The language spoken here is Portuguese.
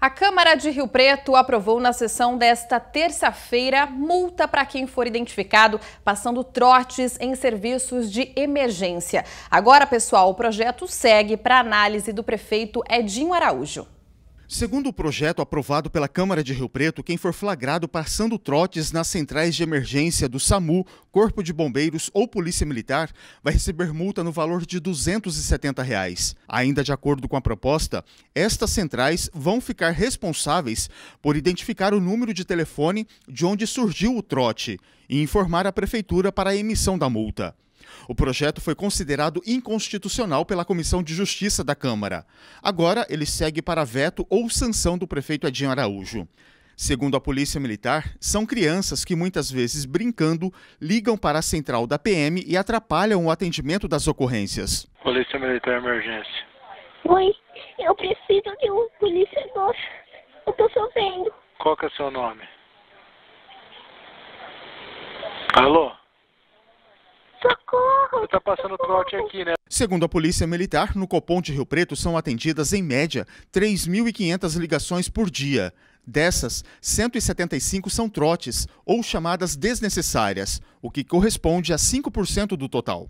A Câmara de Rio Preto aprovou na sessão desta terça-feira multa para quem for identificado passando trotes em serviços de emergência. Agora, pessoal, o projeto segue para análise do prefeito Edinho Araújo. Segundo o projeto aprovado pela Câmara de Rio Preto, quem for flagrado passando trotes nas centrais de emergência do SAMU, Corpo de Bombeiros ou Polícia Militar vai receber multa no valor de R$ 270. Reais. Ainda de acordo com a proposta, estas centrais vão ficar responsáveis por identificar o número de telefone de onde surgiu o trote e informar a Prefeitura para a emissão da multa. O projeto foi considerado inconstitucional pela Comissão de Justiça da Câmara. Agora, ele segue para veto ou sanção do prefeito Edinho Araújo. Segundo a Polícia Militar, são crianças que muitas vezes, brincando, ligam para a central da PM e atrapalham o atendimento das ocorrências. Polícia Militar, emergência. Oi, eu preciso de um policiador. Eu tô sofrendo. Qual que é o seu nome? Alô? Socorro! Tá passando socorro. trote aqui, né? Segundo a Polícia Militar, no Copom de Rio Preto são atendidas, em média, 3.500 ligações por dia. Dessas, 175 são trotes, ou chamadas desnecessárias, o que corresponde a 5% do total.